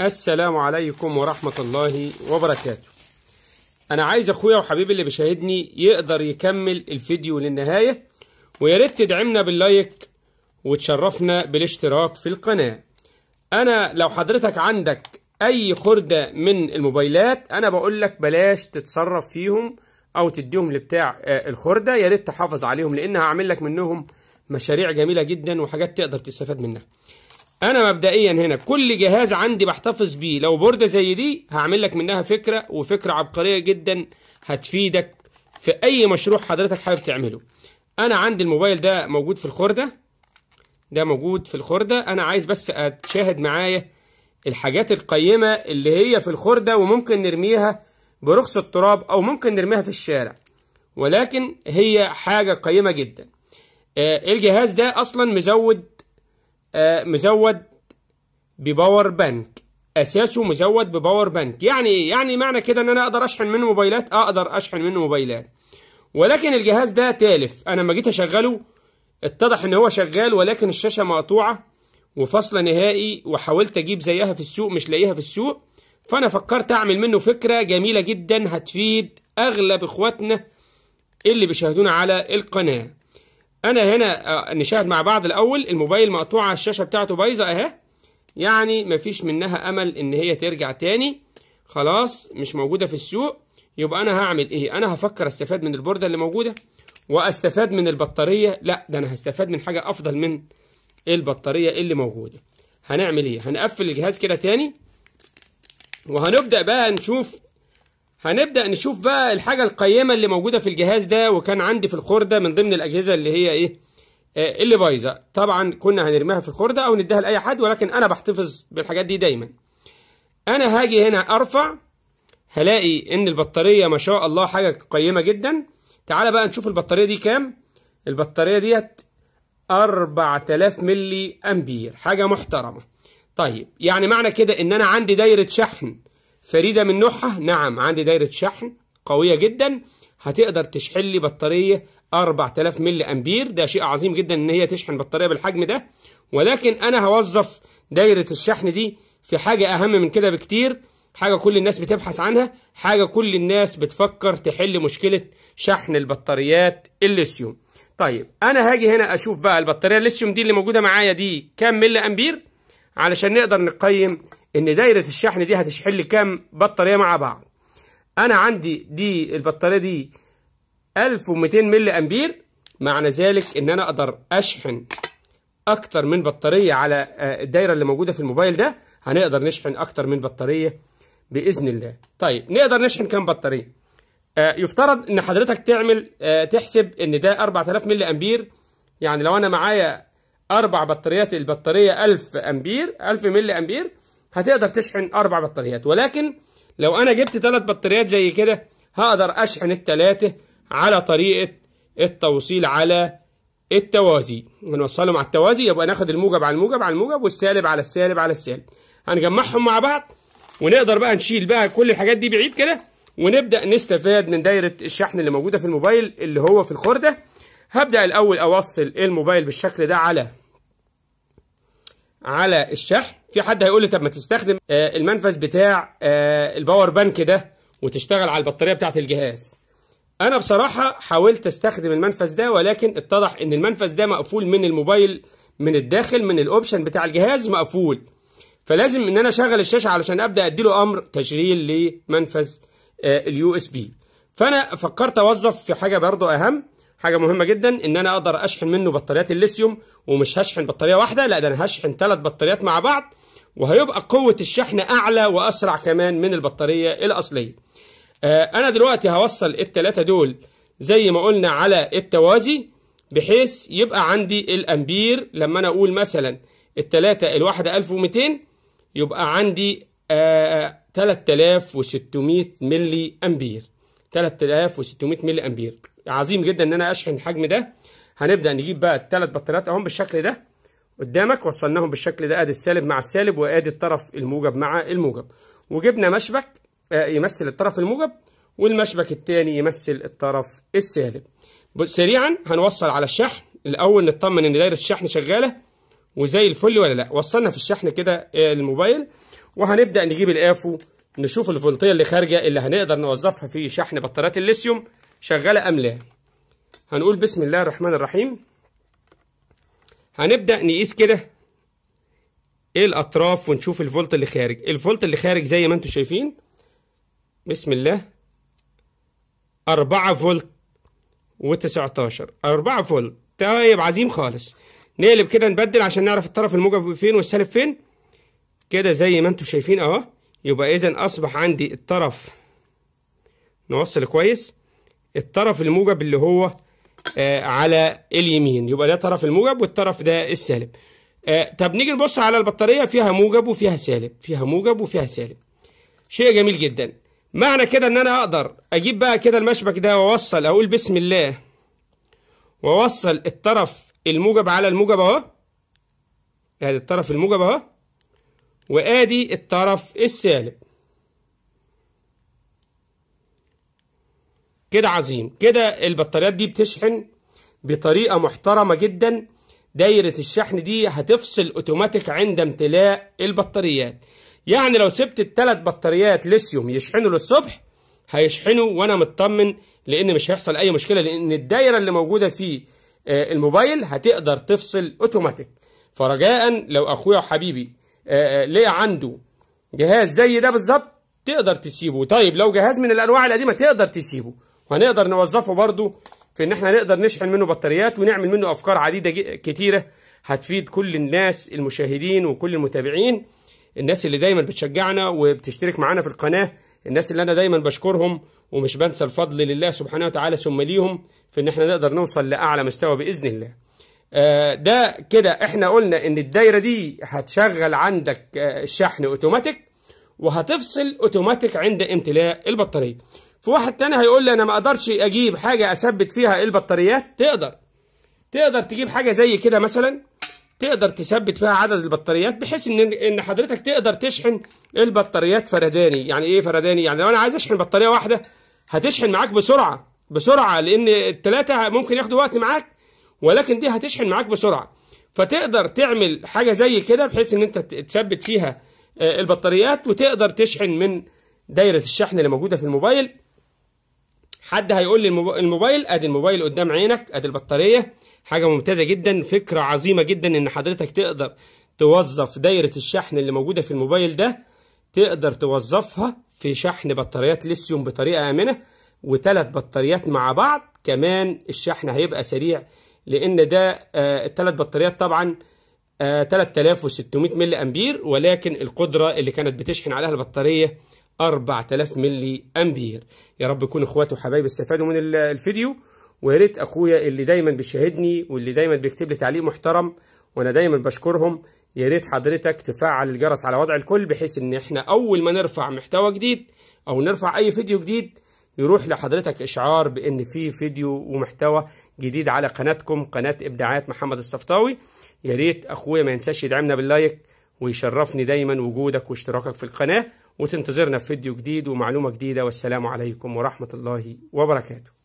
السلام عليكم ورحمة الله وبركاته أنا عايز أخويا وحبيبي اللي بيشاهدني يقدر يكمل الفيديو للنهاية ويا ريت تدعمنا باللايك وتشرفنا بالاشتراك في القناة أنا لو حضرتك عندك أي خردة من الموبايلات أنا بقول لك بلاش تتصرف فيهم أو تديهم لبتاع آه، الخردة يا ريت تحافظ عليهم لأن هعمل لك منهم مشاريع جميلة جدا وحاجات تقدر تستفاد منها انا مبدئيا هنا كل جهاز عندي بحتفظ بيه لو بورده زي دي هعمل لك منها فكره وفكره عبقريه جدا هتفيدك في اي مشروع حضرتك حابب تعمله انا عندي الموبايل ده موجود في الخرده ده موجود في الخرده انا عايز بس اتشاهد معايا الحاجات القيمه اللي هي في الخرده وممكن نرميها برخص التراب او ممكن نرميها في الشارع ولكن هي حاجه قيمه جدا آه، الجهاز ده اصلا مزود آه، مزود بباور بانك اساسه مزود بباور بانك يعني ايه يعني معنى كده ان انا اقدر اشحن منه موبايلات آه، اقدر اشحن منه موبايلات ولكن الجهاز ده تالف انا لما جيت اشغله اتضح ان هو شغال ولكن الشاشه مقطوعه وفصل نهائي وحاولت اجيب زيها في السوق مش لاقيها في السوق فانا فكرت اعمل منه فكره جميله جدا هتفيد اغلب اخواتنا اللي بيشاهدونا على القناه انا هنا آه، نشاهد مع بعض الاول الموبايل مقطوعه الشاشه بتاعته بايظه اهي يعني مفيش منها امل ان هي ترجع تاني خلاص مش موجوده في السوق يبقى انا هعمل ايه انا هفكر استفاد من البورده اللي موجوده واستفاد من البطاريه لا ده انا هستفاد من حاجه افضل من البطاريه اللي موجوده هنعمل ايه هنقفل الجهاز كده تاني وهنبدا بقى نشوف هنبدأ نشوف بقى الحاجة القيمة اللي موجودة في الجهاز ده وكان عندي في الخردة من ضمن الأجهزة اللي هي إيه آه اللي بايظة طبعا كنا هنرميها في الخردة أو نديها لأي حد ولكن أنا بحتفظ بالحاجات دي دايما أنا هاجي هنا أرفع هلاقي إن البطارية ما شاء الله حاجة قيمة جدا تعالى بقى نشوف البطارية دي كام البطارية ديت 4000 ملي أمبير حاجة محترمة طيب يعني معنى كده إن أنا عندي دايرة شحن فريدة من نوعها نعم عندي دايرة شحن قوية جدا هتقدر تشحن لي بطارية 4000 ملي أمبير ده شيء عظيم جدا إن هي تشحن بطارية بالحجم ده ولكن أنا هوظف دايرة الشحن دي في حاجة أهم من كده بكتير حاجة كل الناس بتبحث عنها حاجة كل الناس بتفكر تحل مشكلة شحن البطاريات الليثيوم طيب أنا هاجي هنا أشوف بقى البطارية الليثيوم دي اللي موجودة معايا دي كام ملي أمبير علشان نقدر نقيم ان دايره الشحن دي هتشحن لي كام بطاريه مع بعض انا عندي دي البطاريه دي 1200 ملي امبير معنى ذلك ان انا اقدر اشحن اكتر من بطاريه على آه، الدايره اللي موجوده في الموبايل ده هنقدر نشحن اكتر من بطاريه باذن الله طيب نقدر نشحن كام بطاريه آه يفترض ان حضرتك تعمل آه تحسب ان ده 4000 ملي امبير يعني لو انا معايا اربع بطاريات البطاريه 1000 امبير 1000 ملي امبير هتقدر تشحن أربع بطاريات ولكن لو أنا جبت ثلاث بطاريات زي كده هقدر أشحن الثلاثة على طريقة التوصيل على التوازي بنوصلهم على التوازي يبقى ناخد الموجب على الموجب على الموجب والسالب على السالب على السالب هنجمعهم مع بعض ونقدر بقى نشيل بقى كل الحاجات دي بعيد كده ونبدأ نستفاد من دايرة الشحن اللي موجودة في الموبايل اللي هو في الخردة هبدأ الأول أوصل الموبايل بالشكل ده على على الشحن في حد هيقول لي طب ما تستخدم آه، المنفذ بتاع آه، الباور بانك ده وتشتغل على البطاريه بتاعه الجهاز انا بصراحه حاولت استخدم المنفذ ده ولكن اتضح ان المنفذ ده مقفول من الموبايل من الداخل من الاوبشن بتاع الجهاز مقفول فلازم ان انا اشغل الشاشه علشان ابدا اديله امر تشغيل لمنفذ اليو اس بي فانا فكرت اوظف في حاجه برضو اهم حاجه مهمه جدا ان انا اقدر اشحن منه بطاريات الليثيوم ومش هشحن بطاريه واحده لا ده انا هشحن ثلاث بطاريات مع بعض وهيبقى قوة الشحن أعلى وأسرع كمان من البطارية الأصلية آه، أنا دلوقتي هوصل التلاتة دول زي ما قلنا على التوازي بحيث يبقى عندي الأمبير لما أنا أقول مثلا التلاتة الواحدة 1200 يبقى عندي 3600 آه، ملي أمبير 3600 ملي أمبير عظيم جدا إن أنا أشحن الحجم ده هنبدأ نجيب بقى التلات بطاريات أهم بالشكل ده قدامك وصلناهم بالشكل ده ادي السالب مع السالب وادي الطرف الموجب مع الموجب وجبنا مشبك آه، يمثل الطرف الموجب والمشبك الثاني يمثل الطرف السالب سريعا هنوصل على الشحن الاول نطمن ان دايره الشحن شغاله وزي الفل ولا لا وصلنا في الشحن كده آه، الموبايل وهنبدا نجيب الافو نشوف الفولتيه اللي خارجه اللي هنقدر نوظفها في شحن بطاريات الليثيوم شغاله ام لا هنقول بسم الله الرحمن الرحيم هنبدأ نقيس كده ايه الاطراف ونشوف الفولت اللي خارج الفولت اللي خارج زي ما انتوا شايفين بسم الله 4 فولت و19 4 فولت طيب عظيم خالص نقلب كده نبدل عشان نعرف الطرف الموجب فين والسالب فين كده زي ما انتم شايفين اهو يبقى اذا اصبح عندي الطرف نوصل كويس الطرف الموجب اللي هو آه، على اليمين يبقى ده طرف الموجب والطرف ده السالب آه، طب نيجي نبص على البطارية فيها موجب وفيها سالب فيها موجب وفيها سالب شيء جميل جدا معنى كده ان انا اقدر اجيب بقى كده المشبك ده واوصل اقول بسم الله واوصل الطرف الموجب على الموجب اهو ادي يعني الطرف الموجب اهو وادي الطرف السالب كده عظيم كده البطاريات دي بتشحن بطريقة محترمة جدا دايرة الشحن دي هتفصل اوتوماتيك عند امتلاء البطاريات يعني لو سبت الثلاث بطاريات ليثيوم يشحنوا للصبح هيشحنوا وانا مطمن لان مش هيحصل اي مشكله لان الدايره اللي موجوده في آه، الموبايل هتقدر تفصل اوتوماتيك فرجاء لو اخويا وحبيبي آه، آه، لقى عنده جهاز زي ده بالظبط تقدر تسيبه طيب لو جهاز من الانواع القديمه تقدر تسيبه هنقدر نوظفه برضو في ان احنا نقدر نشحن منه بطاريات ونعمل منه افكار عديدة كتيرة هتفيد كل الناس المشاهدين وكل المتابعين الناس اللي دايما بتشجعنا وبتشترك معانا في القناة الناس اللي انا دايما بشكرهم ومش بنسى الفضل لله سبحانه وتعالى ثم ليهم في ان احنا نقدر نوصل لاعلى مستوى باذن الله آه ده كده احنا قلنا ان الدايره دي هتشغل عندك آه الشحن اوتوماتيك وهتفصل اوتوماتيك عند امتلاء البطاريه في واحد تاني هيقول لي انا ما اقدرش اجيب حاجه اثبت فيها البطاريات تقدر تقدر تجيب حاجه زي كده مثلا تقدر تثبت فيها عدد البطاريات بحيث ان ان حضرتك تقدر تشحن البطاريات فرداني يعني ايه فرداني يعني لو انا عايز اشحن بطاريه واحده هتشحن معاك بسرعه بسرعه لان الثلاثه ممكن ياخدوا وقت معاك ولكن دي هتشحن معاك بسرعه فتقدر تعمل حاجه زي كده بحيث ان انت تثبت فيها آه، البطاريات وتقدر تشحن من دايره الشحن اللي موجوده في الموبايل حد هيقول لي الموبايل ادي الموبايل قدام عينك ادي البطاريه حاجه ممتازه جدا فكره عظيمه جدا ان حضرتك تقدر توظف دايره الشحن اللي موجوده في الموبايل ده تقدر توظفها في شحن بطاريات ليثيوم بطريقه امنه وثلاث بطاريات مع بعض كمان الشحن هيبقى سريع لان ده آه الثلاث بطاريات طبعا آه 3600 ملي امبير ولكن القدره اللي كانت بتشحن عليها البطاريه 4000 ملي امبير يا رب يكون اخواته وحبايبي استفادوا من الفيديو ويا ريت اخويا اللي دايما بيشاهدني واللي دايما بيكتب لي تعليق محترم وانا دايما بشكرهم يا ريت حضرتك تفعل الجرس على وضع الكل بحيث ان احنا اول ما نرفع محتوى جديد او نرفع اي فيديو جديد يروح لحضرتك اشعار بان في فيديو ومحتوى جديد على قناتكم قناه ابداعات محمد الصفطاوي يا ريت اخويا ما ينساش يدعمنا باللايك ويشرفني دايما وجودك واشتراكك في القناه وتنتظرنا في فيديو جديد ومعلومة جديدة والسلام عليكم ورحمة الله وبركاته